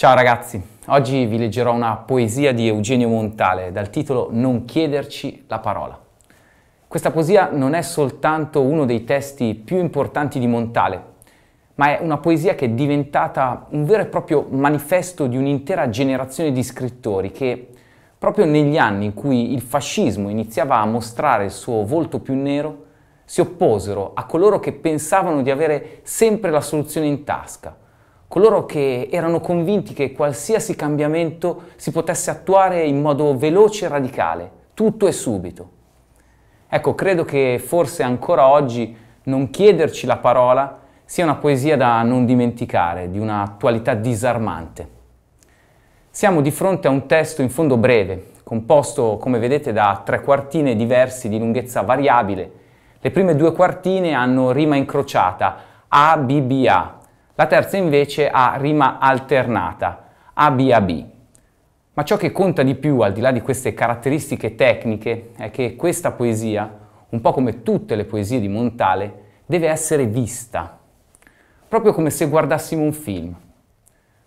Ciao ragazzi, oggi vi leggerò una poesia di Eugenio Montale dal titolo Non chiederci la parola. Questa poesia non è soltanto uno dei testi più importanti di Montale, ma è una poesia che è diventata un vero e proprio manifesto di un'intera generazione di scrittori che proprio negli anni in cui il fascismo iniziava a mostrare il suo volto più nero, si opposero a coloro che pensavano di avere sempre la soluzione in tasca, coloro che erano convinti che qualsiasi cambiamento si potesse attuare in modo veloce e radicale, tutto e subito. Ecco, credo che forse ancora oggi non chiederci la parola sia una poesia da non dimenticare, di un'attualità disarmante. Siamo di fronte a un testo in fondo breve, composto, come vedete, da tre quartine diversi di lunghezza variabile. Le prime due quartine hanno rima incrociata A, B, B, A, la terza invece ha rima alternata, A, B. Ma ciò che conta di più, al di là di queste caratteristiche tecniche, è che questa poesia, un po' come tutte le poesie di Montale, deve essere vista, proprio come se guardassimo un film.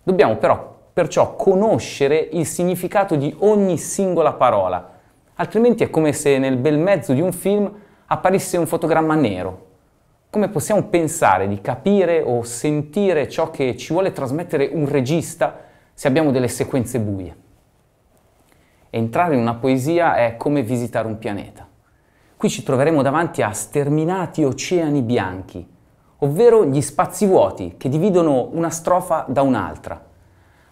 Dobbiamo però perciò conoscere il significato di ogni singola parola, altrimenti è come se nel bel mezzo di un film apparisse un fotogramma nero, come possiamo pensare di capire o sentire ciò che ci vuole trasmettere un regista se abbiamo delle sequenze buie? Entrare in una poesia è come visitare un pianeta. Qui ci troveremo davanti a sterminati oceani bianchi, ovvero gli spazi vuoti che dividono una strofa da un'altra.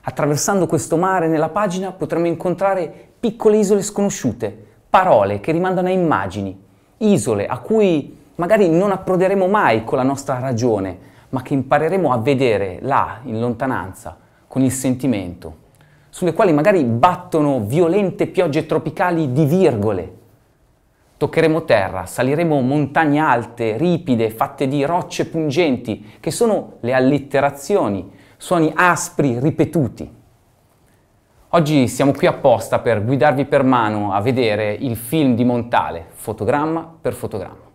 Attraversando questo mare nella pagina potremo incontrare piccole isole sconosciute, parole che rimandano a immagini, isole a cui magari non approderemo mai con la nostra ragione, ma che impareremo a vedere là, in lontananza, con il sentimento, sulle quali magari battono violente piogge tropicali di virgole. Toccheremo terra, saliremo montagne alte, ripide, fatte di rocce pungenti, che sono le allitterazioni, suoni aspri, ripetuti. Oggi siamo qui apposta per guidarvi per mano a vedere il film di Montale, fotogramma per fotogramma.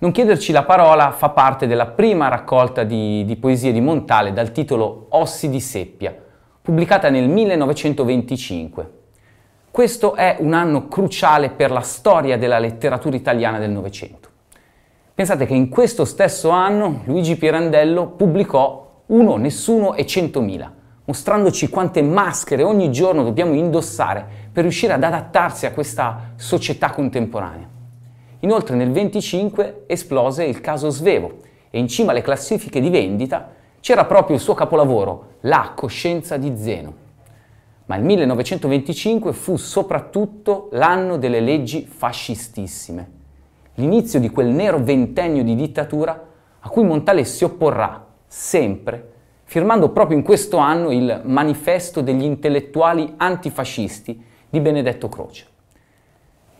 Non chiederci la parola fa parte della prima raccolta di, di poesie di Montale dal titolo Ossi di seppia, pubblicata nel 1925. Questo è un anno cruciale per la storia della letteratura italiana del Novecento. Pensate che in questo stesso anno Luigi Pirandello pubblicò Uno, Nessuno e Centomila, mostrandoci quante maschere ogni giorno dobbiamo indossare per riuscire ad adattarsi a questa società contemporanea. Inoltre nel 25 esplose il caso Svevo e in cima alle classifiche di vendita c'era proprio il suo capolavoro, La coscienza di Zeno. Ma il 1925 fu soprattutto l'anno delle leggi fascistissime, l'inizio di quel nero ventennio di dittatura a cui Montale si opporrà sempre, firmando proprio in questo anno il Manifesto degli intellettuali antifascisti di Benedetto Croce.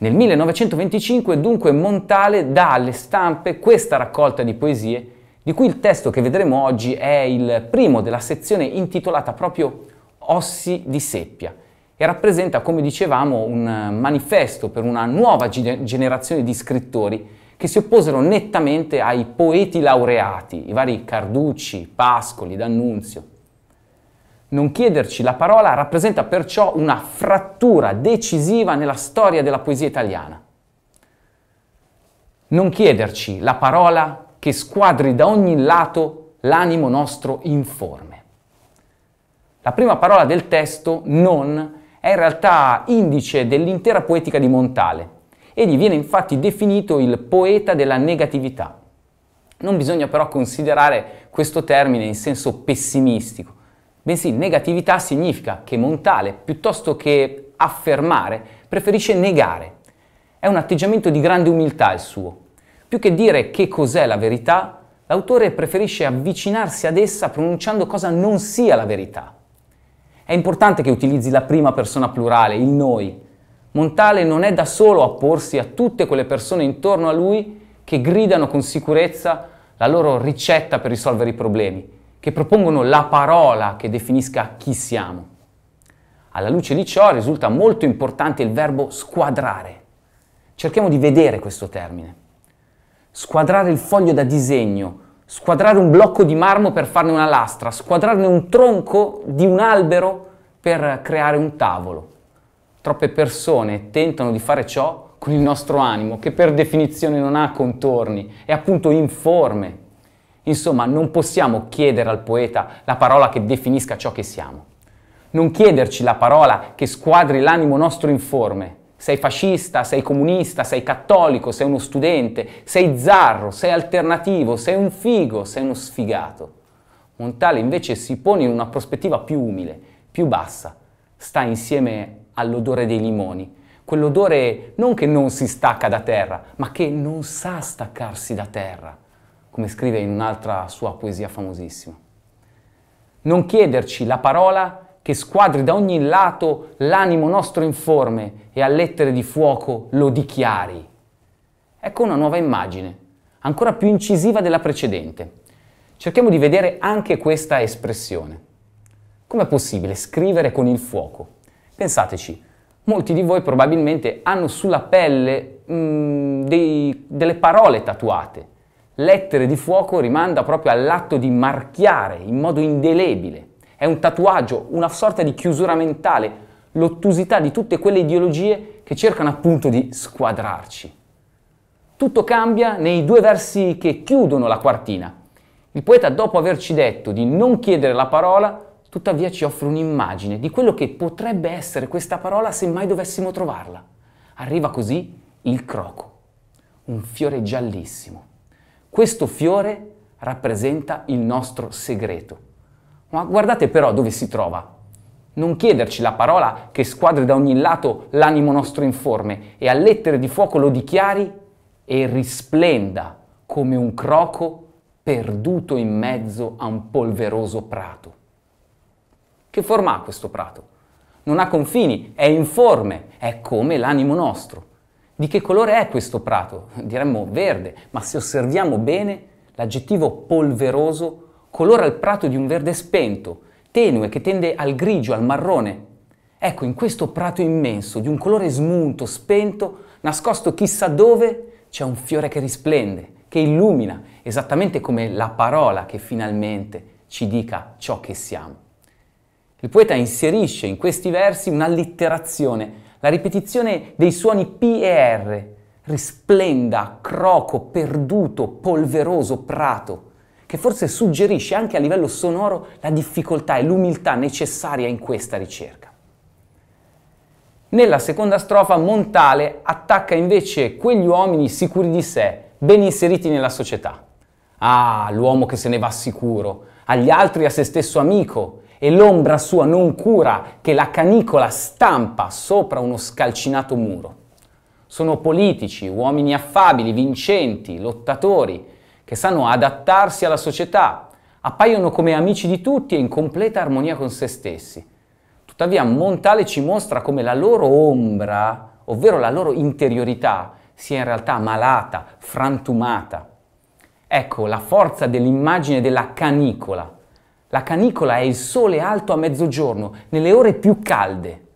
Nel 1925 dunque Montale dà alle stampe questa raccolta di poesie, di cui il testo che vedremo oggi è il primo della sezione intitolata proprio Ossi di seppia e rappresenta, come dicevamo, un manifesto per una nuova generazione di scrittori che si opposero nettamente ai poeti laureati, i vari Carducci, Pascoli, D'Annunzio, non chiederci la parola rappresenta perciò una frattura decisiva nella storia della poesia italiana. Non chiederci la parola che squadri da ogni lato l'animo nostro informe. La prima parola del testo, non, è in realtà indice dell'intera poetica di Montale. Egli viene infatti definito il poeta della negatività. Non bisogna però considerare questo termine in senso pessimistico, bensì negatività significa che Montale, piuttosto che affermare, preferisce negare. È un atteggiamento di grande umiltà il suo. Più che dire che cos'è la verità, l'autore preferisce avvicinarsi ad essa pronunciando cosa non sia la verità. È importante che utilizzi la prima persona plurale, il noi. Montale non è da solo a porsi a tutte quelle persone intorno a lui che gridano con sicurezza la loro ricetta per risolvere i problemi, che propongono la parola che definisca chi siamo. Alla luce di ciò risulta molto importante il verbo squadrare. Cerchiamo di vedere questo termine. Squadrare il foglio da disegno, squadrare un blocco di marmo per farne una lastra, squadrarne un tronco di un albero per creare un tavolo. Troppe persone tentano di fare ciò con il nostro animo, che per definizione non ha contorni, è appunto informe. Insomma, non possiamo chiedere al poeta la parola che definisca ciò che siamo. Non chiederci la parola che squadri l'animo nostro informe. Sei fascista, sei comunista, sei cattolico, sei uno studente, sei zarro, sei alternativo, sei un figo, sei uno sfigato. Montale invece si pone in una prospettiva più umile, più bassa. Sta insieme all'odore dei limoni, quell'odore non che non si stacca da terra, ma che non sa staccarsi da terra come scrive in un'altra sua poesia famosissima. Non chiederci la parola che squadri da ogni lato l'animo nostro informe e a lettere di fuoco lo dichiari. Ecco una nuova immagine, ancora più incisiva della precedente. Cerchiamo di vedere anche questa espressione. Com'è possibile scrivere con il fuoco? Pensateci, molti di voi probabilmente hanno sulla pelle mh, mm, dei, delle parole tatuate Lettere di fuoco rimanda proprio all'atto di marchiare in modo indelebile. È un tatuaggio, una sorta di chiusura mentale, l'ottusità di tutte quelle ideologie che cercano appunto di squadrarci. Tutto cambia nei due versi che chiudono la quartina. Il poeta, dopo averci detto di non chiedere la parola, tuttavia ci offre un'immagine di quello che potrebbe essere questa parola se mai dovessimo trovarla. Arriva così il croco, un fiore giallissimo, questo fiore rappresenta il nostro segreto. Ma guardate però dove si trova. Non chiederci la parola che squadri da ogni lato l'animo nostro informe e a lettere di fuoco lo dichiari e risplenda come un croco perduto in mezzo a un polveroso prato. Che forma ha questo prato? Non ha confini, è informe, è come l'animo nostro. Di che colore è questo prato? Diremmo verde, ma se osserviamo bene, l'aggettivo polveroso colora il prato di un verde spento, tenue che tende al grigio, al marrone. Ecco, in questo prato immenso, di un colore smunto, spento, nascosto chissà dove, c'è un fiore che risplende, che illumina, esattamente come la parola che finalmente ci dica ciò che siamo. Il poeta inserisce in questi versi un'allitterazione la ripetizione dei suoni P e R, risplenda, croco, perduto, polveroso, prato, che forse suggerisce anche a livello sonoro la difficoltà e l'umiltà necessaria in questa ricerca. Nella seconda strofa Montale attacca invece quegli uomini sicuri di sé, ben inseriti nella società. Ah, l'uomo che se ne va sicuro, agli altri a se stesso amico, e l'ombra sua non cura che la canicola stampa sopra uno scalcinato muro. Sono politici, uomini affabili, vincenti, lottatori, che sanno adattarsi alla società, appaiono come amici di tutti e in completa armonia con se stessi. Tuttavia Montale ci mostra come la loro ombra, ovvero la loro interiorità, sia in realtà malata, frantumata. Ecco la forza dell'immagine della canicola, la canicola è il sole alto a mezzogiorno, nelle ore più calde.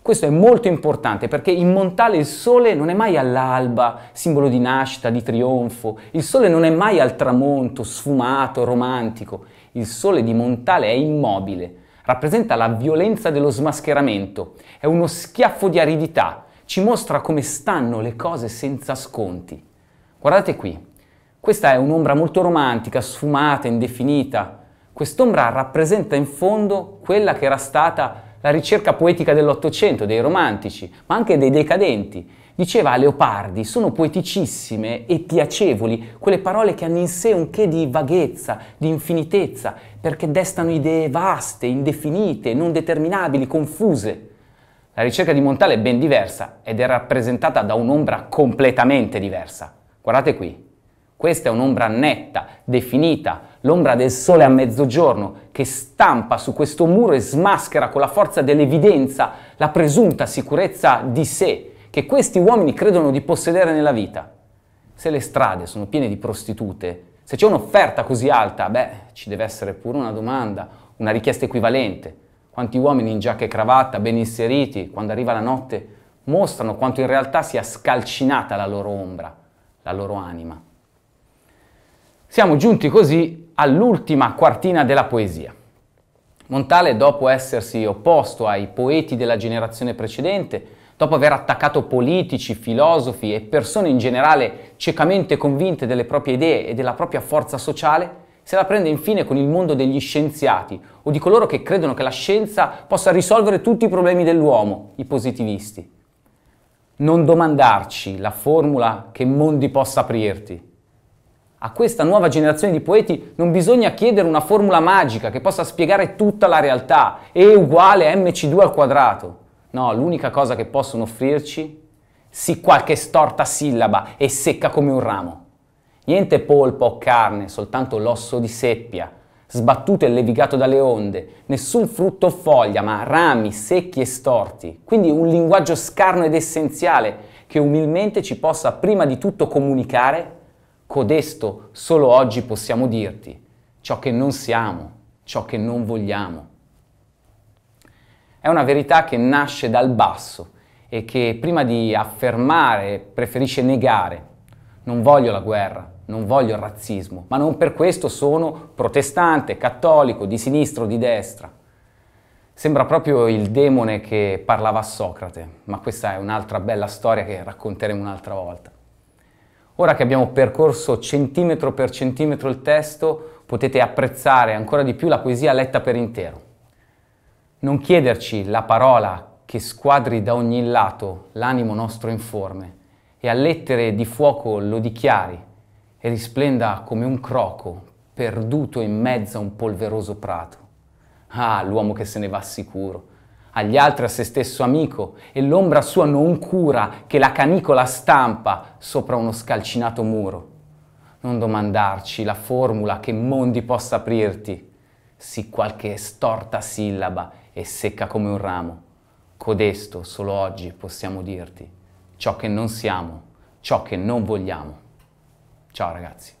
Questo è molto importante perché in Montale il sole non è mai all'alba, simbolo di nascita, di trionfo, il sole non è mai al tramonto, sfumato, romantico. Il sole di Montale è immobile, rappresenta la violenza dello smascheramento, è uno schiaffo di aridità, ci mostra come stanno le cose senza sconti. Guardate qui, questa è un'ombra molto romantica, sfumata, indefinita, Quest'ombra rappresenta in fondo quella che era stata la ricerca poetica dell'Ottocento, dei romantici, ma anche dei decadenti. Diceva a Leopardi, sono poeticissime e piacevoli quelle parole che hanno in sé un che di vaghezza, di infinitezza, perché destano idee vaste, indefinite, non determinabili, confuse. La ricerca di Montale è ben diversa ed è rappresentata da un'ombra completamente diversa. Guardate qui. Questa è un'ombra netta, definita, l'ombra del sole a mezzogiorno che stampa su questo muro e smaschera con la forza dell'evidenza la presunta sicurezza di sé che questi uomini credono di possedere nella vita. Se le strade sono piene di prostitute, se c'è un'offerta così alta, beh, ci deve essere pure una domanda, una richiesta equivalente. Quanti uomini in giacca e cravatta, ben inseriti, quando arriva la notte, mostrano quanto in realtà sia scalcinata la loro ombra, la loro anima. Siamo giunti così all'ultima quartina della poesia. Montale, dopo essersi opposto ai poeti della generazione precedente, dopo aver attaccato politici, filosofi e persone in generale ciecamente convinte delle proprie idee e della propria forza sociale, se la prende infine con il mondo degli scienziati o di coloro che credono che la scienza possa risolvere tutti i problemi dell'uomo, i positivisti. Non domandarci la formula che mondi possa aprirti a questa nuova generazione di poeti non bisogna chiedere una formula magica che possa spiegare tutta la realtà, E uguale a mc2 al quadrato. No, l'unica cosa che possono offrirci, sì qualche storta sillaba e secca come un ramo. Niente polpo o carne, soltanto l'osso di seppia, sbattuto e levigato dalle onde, nessun frutto o foglia, ma rami secchi e storti. Quindi un linguaggio scarno ed essenziale che umilmente ci possa prima di tutto comunicare Codesto solo oggi possiamo dirti ciò che non siamo, ciò che non vogliamo. È una verità che nasce dal basso e che prima di affermare preferisce negare. Non voglio la guerra, non voglio il razzismo, ma non per questo sono protestante, cattolico, di sinistra o di destra. Sembra proprio il demone che parlava a Socrate, ma questa è un'altra bella storia che racconteremo un'altra volta. Ora che abbiamo percorso centimetro per centimetro il testo, potete apprezzare ancora di più la poesia letta per intero. Non chiederci la parola che squadri da ogni lato l'animo nostro informe e a lettere di fuoco lo dichiari e risplenda come un croco perduto in mezzo a un polveroso prato. Ah, l'uomo che se ne va sicuro, agli altri a se stesso amico e l'ombra sua non cura che la canicola stampa sopra uno scalcinato muro. Non domandarci la formula che mondi possa aprirti, sì qualche storta sillaba e secca come un ramo. Codesto solo oggi possiamo dirti ciò che non siamo, ciò che non vogliamo. Ciao ragazzi.